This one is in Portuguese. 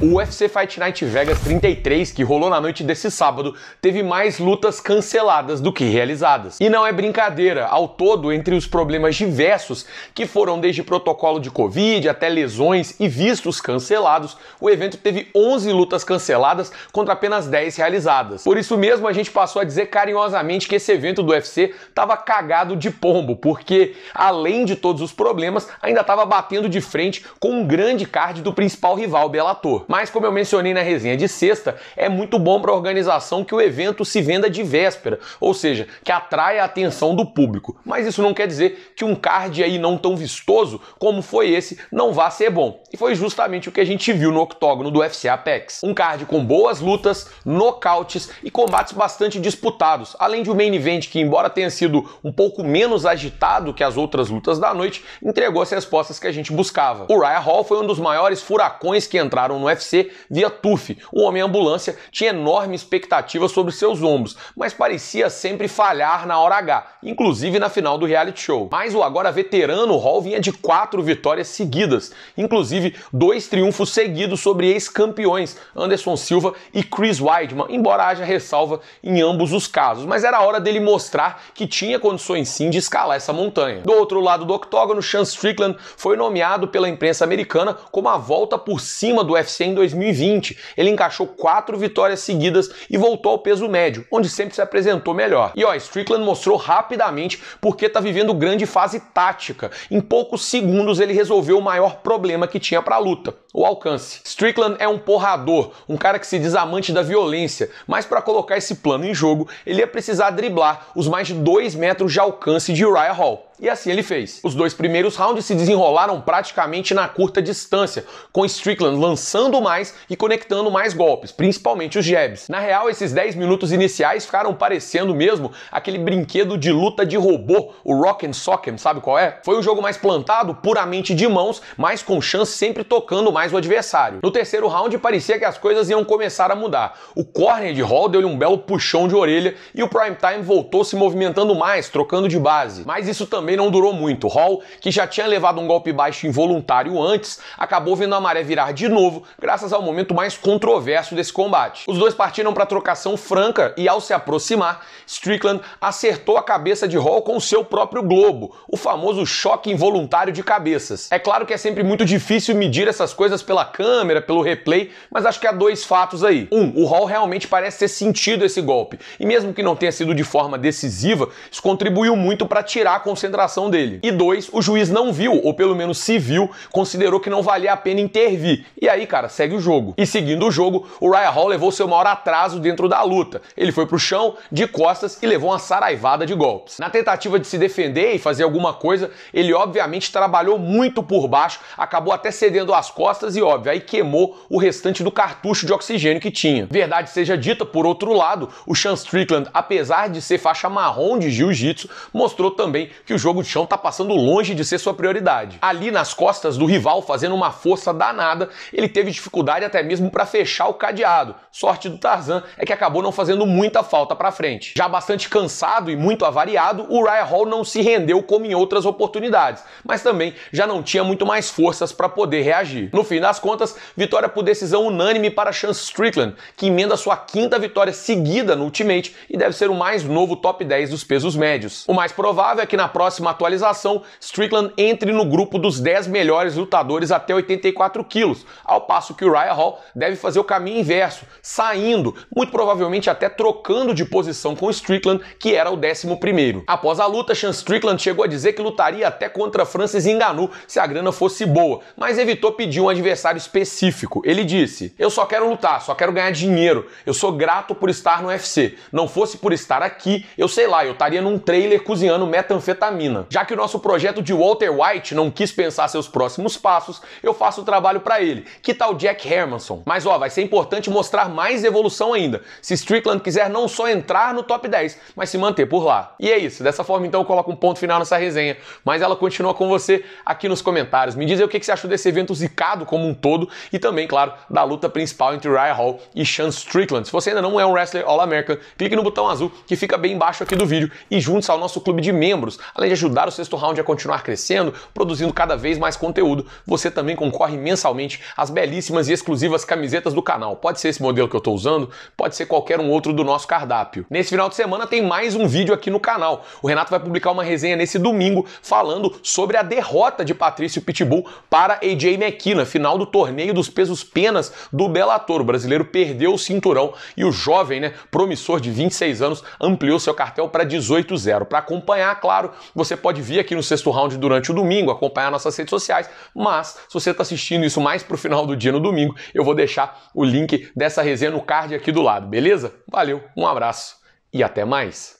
O UFC Fight Night Vegas 33, que rolou na noite desse sábado, teve mais lutas canceladas do que realizadas. E não é brincadeira, ao todo, entre os problemas diversos, que foram desde protocolo de Covid até lesões e vistos cancelados, o evento teve 11 lutas canceladas contra apenas 10 realizadas. Por isso mesmo, a gente passou a dizer carinhosamente que esse evento do UFC estava cagado de pombo, porque além de todos os problemas, ainda estava batendo de frente com um grande card do principal rival, Bellator mas como eu mencionei na resenha de sexta, é muito bom para a organização que o evento se venda de véspera, ou seja, que atraia a atenção do público. Mas isso não quer dizer que um card aí não tão vistoso como foi esse não vá ser bom. E foi justamente o que a gente viu no octógono do UFC Apex. Um card com boas lutas, nocautes e combates bastante disputados, além de um main event que, embora tenha sido um pouco menos agitado que as outras lutas da noite, entregou as respostas que a gente buscava. O Raya Hall foi um dos maiores furacões que entraram no UFC UFC via TUF. O homem ambulância tinha enorme expectativa sobre seus ombros, mas parecia sempre falhar na hora H, inclusive na final do reality show. Mas o agora veterano Hall vinha de quatro vitórias seguidas, inclusive dois triunfos seguidos sobre ex-campeões Anderson Silva e Chris Weidman, embora haja ressalva em ambos os casos. Mas era hora dele mostrar que tinha condições sim de escalar essa montanha. Do outro lado do octógono, Sean Strickland foi nomeado pela imprensa americana como a volta por cima do UFC em 2020. Ele encaixou quatro vitórias seguidas e voltou ao peso médio, onde sempre se apresentou melhor. E ó, Strickland mostrou rapidamente porque está vivendo grande fase tática. Em poucos segundos ele resolveu o maior problema que tinha para a luta, o alcance. Strickland é um porrador, um cara que se diz amante da violência, mas para colocar esse plano em jogo, ele ia precisar driblar os mais de 2 metros de alcance de Uriah Hall. E assim ele fez. Os dois primeiros rounds se desenrolaram praticamente na curta distância, com Strickland lançando mais e conectando mais golpes, principalmente os jabs. Na real, esses 10 minutos iniciais ficaram parecendo mesmo aquele brinquedo de luta de robô, o Rock and Sock'em, sabe qual é? Foi um jogo mais plantado, puramente de mãos, mas com chance sempre tocando mais o adversário. No terceiro round parecia que as coisas iam começar a mudar. O corner de Hall deu-lhe um belo puxão de orelha e o Prime Time voltou se movimentando mais, trocando de base. Mas isso também também não durou muito. Hall, que já tinha levado um golpe baixo involuntário antes, acabou vendo a maré virar de novo, graças ao momento mais controverso desse combate. Os dois partiram para trocação franca e, ao se aproximar, Strickland acertou a cabeça de Hall com seu próprio globo, o famoso choque involuntário de cabeças. É claro que é sempre muito difícil medir essas coisas pela câmera, pelo replay, mas acho que há dois fatos aí. Um, o Hall realmente parece ter sentido esse golpe, e mesmo que não tenha sido de forma decisiva, isso contribuiu muito para tirar a concentração concentração dele. E dois, o juiz não viu, ou pelo menos se viu, considerou que não valia a pena intervir. E aí, cara, segue o jogo. E seguindo o jogo, o Ryan Hall levou seu maior atraso dentro da luta. Ele foi pro chão, de costas, e levou uma saraivada de golpes. Na tentativa de se defender e fazer alguma coisa, ele obviamente trabalhou muito por baixo, acabou até cedendo as costas e, óbvio, aí queimou o restante do cartucho de oxigênio que tinha. Verdade seja dita, por outro lado, o Sean Strickland, apesar de ser faixa marrom de jiu-jitsu, mostrou também que o jogo jogo de chão tá passando longe de ser sua prioridade. Ali nas costas do rival, fazendo uma força danada, ele teve dificuldade até mesmo para fechar o cadeado. Sorte do Tarzan é que acabou não fazendo muita falta para frente. Já bastante cansado e muito avariado, o Ryan Hall não se rendeu como em outras oportunidades, mas também já não tinha muito mais forças para poder reagir. No fim das contas, vitória por decisão unânime para Chance Strickland, que emenda sua quinta vitória seguida no Ultimate e deve ser o mais novo top 10 dos pesos médios. O mais provável é que na próxima próxima atualização, Strickland entre no grupo dos 10 melhores lutadores até 84 quilos, ao passo que o Ryan Hall deve fazer o caminho inverso, saindo, muito provavelmente até trocando de posição com Strickland, que era o 11. Após a luta, Sean Strickland chegou a dizer que lutaria até contra Francis Ngannou se a grana fosse boa, mas evitou pedir um adversário específico. Ele disse: Eu só quero lutar, só quero ganhar dinheiro. Eu sou grato por estar no UFC. Não fosse por estar aqui, eu sei lá, eu estaria num trailer cozinhando metanfetamina. Já que o nosso projeto de Walter White não quis pensar seus próximos passos, eu faço o trabalho para ele. Que tal Jack Hermanson? Mas ó, vai ser importante mostrar mais evolução ainda, se Strickland quiser não só entrar no top 10, mas se manter por lá. E é isso, dessa forma então eu coloco um ponto final nessa resenha, mas ela continua com você aqui nos comentários. Me diz aí o que você achou desse evento zicado como um todo e também, claro, da luta principal entre Ryan Hall e Sean Strickland. Se você ainda não é um wrestler All American, clique no botão azul que fica bem embaixo aqui do vídeo e junte-se ao nosso clube de membros, além de ajudar o sexto round a continuar crescendo, produzindo cada vez mais conteúdo, você também concorre mensalmente às belíssimas e exclusivas camisetas do canal. Pode ser esse modelo que eu estou usando, pode ser qualquer um outro do nosso cardápio. Nesse final de semana tem mais um vídeo aqui no canal. O Renato vai publicar uma resenha nesse domingo falando sobre a derrota de Patrício Pitbull para AJ McKenna, final do torneio dos pesos penas do Bellator. O brasileiro perdeu o cinturão e o jovem, né, promissor de 26 anos, ampliou seu cartel para 18-0. Para acompanhar, claro, você pode vir aqui no sexto round durante o domingo, acompanhar nossas redes sociais, mas se você está assistindo isso mais para o final do dia no domingo, eu vou deixar o link dessa resenha no card aqui do lado, beleza? Valeu, um abraço e até mais!